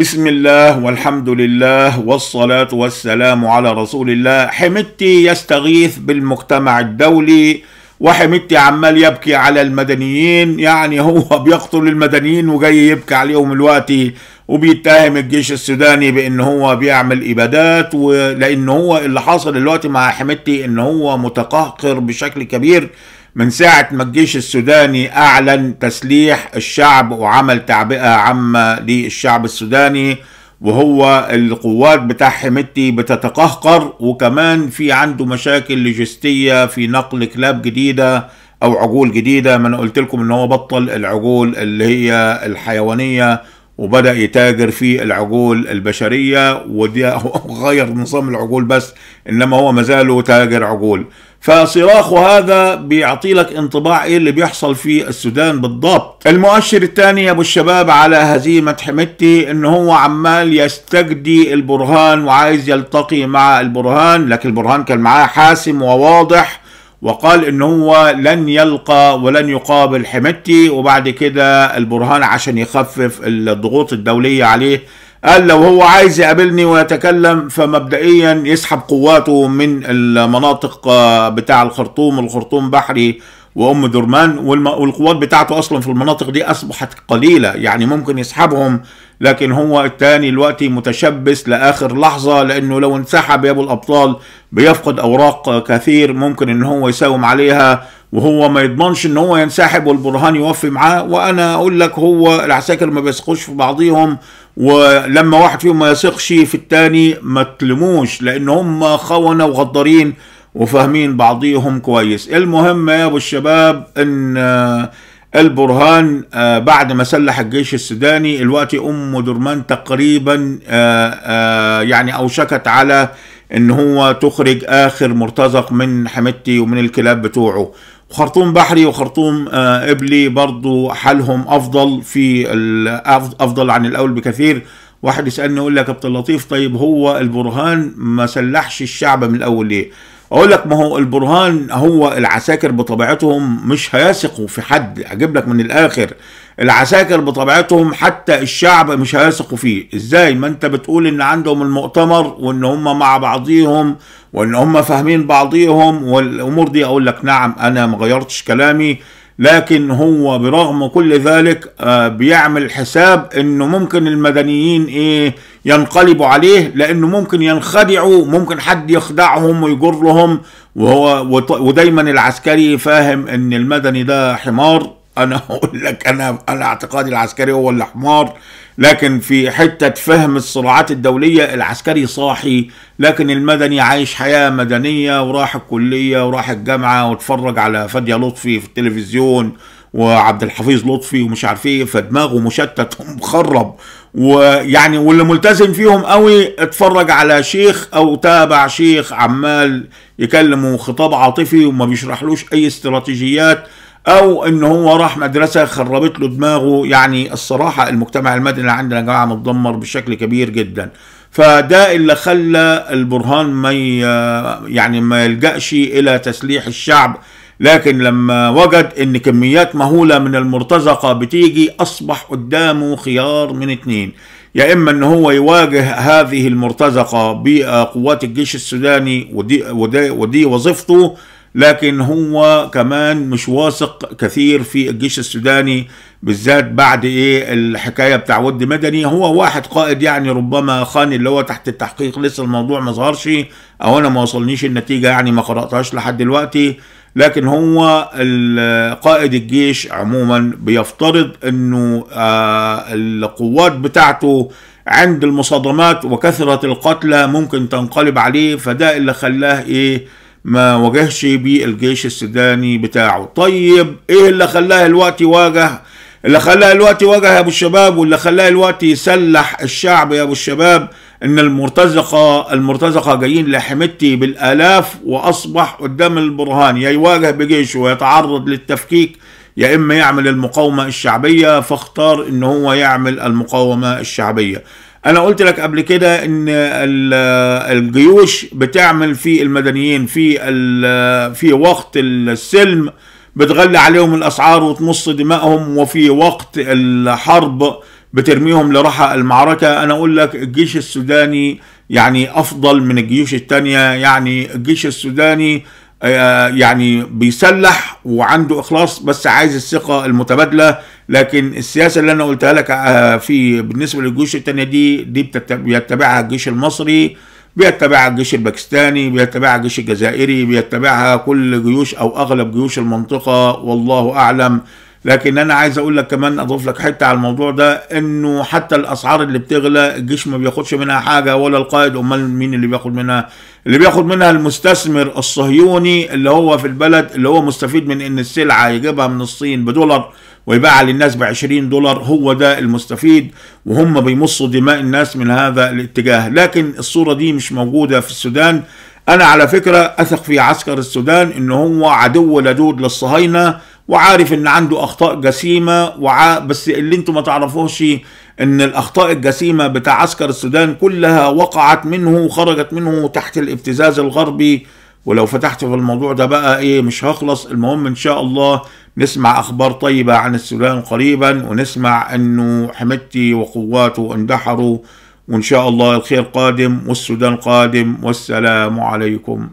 بسم الله والحمد لله والصلاة والسلام على رسول الله حمدتي يستغيث بالمجتمع الدولي وحمدتي عمال يبكي على المدنيين يعني هو بيقتل المدنيين وجاي يبكي عليهم الوقت وبيتهم الجيش السوداني بان هو بيعمل ابادات ولان هو اللي حاصل دلوقتي مع حمدتي ان هو متقهقر بشكل كبير من ساعة ما الجيش السوداني أعلن تسليح الشعب وعمل تعبئة عامة للشعب السوداني وهو القوات بتاع حميتي بتتقهقر وكمان في عنده مشاكل لوجستية في نقل كلاب جديدة أو عجول جديدة ما أنا قلت لكم إن هو بطل العجول اللي هي الحيوانية وبدأ يتاجر في العجول البشرية وده غير نظام العجول بس إنما هو مازاله تاجر عجول فصراخه هذا بيعطي لك انطباع ايه اللي بيحصل في السودان بالضبط المؤشر الثاني ابو الشباب على هزيمة حميدتي ان هو عمال يستجدي البرهان وعايز يلتقي مع البرهان لكن البرهان كان معاه حاسم وواضح وقال ان هو لن يلقى ولن يقابل حميدتي وبعد كده البرهان عشان يخفف الضغوط الدولية عليه قال لو هو عايز يقابلني ويتكلم فمبدئيا يسحب قواته من المناطق آه، بتاع الخرطوم الخرطوم بحري وام درمان والقوات بتاعته اصلا في المناطق دي اصبحت قليله يعني ممكن يسحبهم لكن هو الثاني الوقت متشبث لاخر لحظه لانه لو انسحب يا ابو الابطال بيفقد اوراق كثير ممكن ان هو يساوم عليها وهو ما يضمنش ان هو ينسحب والبرهان يوفي معاه وانا اقول لك هو العساكر ما بيثقوش في بعضيهم ولما واحد فيهم ما يثقش في الثاني ما تلموش لان هم خونه وغدارين وفاهمين بعضيهم كويس المهم يا ابو الشباب ان آه، البرهان آه، بعد ما سلح الجيش السوداني الوقت ام درمان تقريبا آه، يعني اوشكت على ان هو تخرج اخر مرتزق من حميدتي ومن الكلاب بتوعه خرطوم بحري وخرطوم آه، إبلي برضو حالهم أفضل في أفضل عن الأول بكثير واحد يسألني يقول لك يا كابتن لطيف طيب هو البرهان ما سلحش الشعب من الأول ليه؟ اقول لك ما هو البرهان هو العساكر بطبيعتهم مش هيثقوا في حد اجيب لك من الاخر العساكر بطبيعتهم حتى الشعب مش هيثقوا فيه ازاي ما انت بتقول ان عندهم المؤتمر وان هم مع بعضيهم وان هم فاهمين بعضيهم والامور دي اقول لك نعم انا ما غيرتش كلامي لكن هو برغم كل ذلك آه، بيعمل حساب انه ممكن المدنيين ايه ينقلبوا عليه لانه ممكن ينخدعوا ممكن حد يخدعهم ويجرهم وهو ودايما العسكري فاهم ان المدني ده حمار انا اقول لك انا انا اعتقادي العسكري هو اللي حمار لكن في حته فهم الصراعات الدوليه العسكري صاحي لكن المدني عايش حياه مدنيه وراح الكليه وراح الجامعه واتفرج على فاديه لطفي في التلفزيون وعبد الحفيظ لطفي ومش عارف ايه فدماغه مشتت ومخرب ويعني واللي ملتزم فيهم قوي اتفرج على شيخ او تابع شيخ عمال يكلمه خطاب عاطفي وما بيشرحلوش اي استراتيجيات او ان هو راح مدرسه خربت له دماغه يعني الصراحه المجتمع المدني اللي عندنا يا جماعه متدمر بشكل كبير جدا فده اللي خلى البرهان ما يعني ما يلجاش الى تسليح الشعب لكن لما وجد ان كميات مهوله من المرتزقه بتيجي اصبح قدامه خيار من اتنين يا اما ان هو يواجه هذه المرتزقه بقوات الجيش السوداني ودي ودي, ودي وظيفته لكن هو كمان مش واثق كثير في الجيش السوداني بالذات بعد ايه الحكايه بتاع ود مدني هو واحد قائد يعني ربما خان اللي هو تحت التحقيق لسه الموضوع ما ظهرش او انا ما وصلنيش النتيجه يعني ما قراتهاش لحد دلوقتي لكن هو قائد الجيش عموما بيفترض انه آه، القوات بتاعته عند المصادمات وكثره القتلى ممكن تنقلب عليه فده اللي خلاه ايه ما واجهش بيه الجيش السوداني بتاعه طيب ايه اللي خلاه الوقت يواجه اللي خلاه الوقت يواجه يا ابو الشباب واللي خلاه الوقت يسلح الشعب يا ابو الشباب ان المرتزقه المرتزقه جايين لحمتي بالالاف واصبح قدام البرهان يا يواجه بجيشه ويتعرض للتفكيك يا اما يعمل المقاومه الشعبيه فاختار ان هو يعمل المقاومه الشعبيه انا قلت لك قبل كده ان الجيوش بتعمل في المدنيين في في وقت السلم بتغلي عليهم الاسعار وتمص دمائهم وفي وقت الحرب بترميهم لراحة المعركة انا اقول لك الجيش السوداني يعني افضل من الجيوش التانية يعني الجيش السوداني آه، يعني بيسلح وعنده اخلاص بس عايز الثقة المتبادلة لكن السياسه اللي انا قلتها لك آه، في بالنسبه للجيوش الثانيه دي دي بيتبعها الجيش المصري بيتبعها الجيش الباكستاني بيتبعها الجيش الجزائري بيتبعها كل جيوش او اغلب جيوش المنطقه والله اعلم لكن انا عايز اقول لك كمان اضيف لك حته على الموضوع ده انه حتى الاسعار اللي بتغلى الجيش ما بياخدش منها حاجه ولا القائد امال مين اللي بياخد منها اللي بياخد منها المستثمر الصهيوني اللي هو في البلد اللي هو مستفيد من ان السلعه يجيبها من الصين بدولار ويباع للناس ب 20 دولار هو ده المستفيد وهم بيمصوا دماء الناس من هذا الاتجاه لكن الصورة دي مش موجودة في السودان أنا على فكرة أثق في عسكر السودان إن هو عدو لدود للصهاينة وعارف إن عنده أخطاء جسيمة وع... بس اللي أنتم ما تعرفوش إن الأخطاء الجسيمة بتاع عسكر السودان كلها وقعت منه وخرجت منه تحت الابتزاز الغربي ولو فتحت في الموضوع ده بقى ايه مش هخلص المهم ان شاء الله نسمع اخبار طيبه عن السودان قريبا ونسمع انه حمدتي وقواته اندحروا وان شاء الله الخير قادم والسودان قادم والسلام عليكم